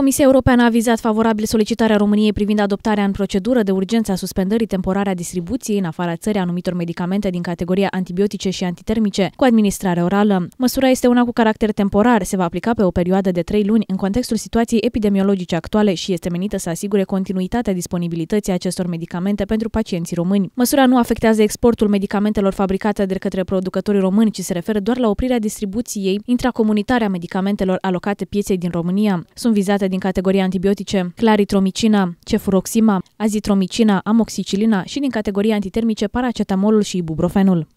Comisia Europeană a avizat favorabil solicitarea României privind adoptarea în procedură de urgență a suspendării temporare a distribuției în afara țării anumitor medicamente din categoria antibiotice și antitermice cu administrare orală. Măsura este una cu caracter temporar, se va aplica pe o perioadă de trei luni în contextul situației epidemiologice actuale și este menită să asigure continuitatea disponibilității acestor medicamente pentru pacienții români. Măsura nu afectează exportul medicamentelor fabricate de către producătorii români, ci se referă doar la oprirea distribuției intracomunitare a medicamentelor alocate pieței din România. Sunt vizate preparate din categoria antibiotice claritromicina, cefuroxima, azitromicina, amoxicilina și din categoria antitermice paracetamolul și ibuprofenul.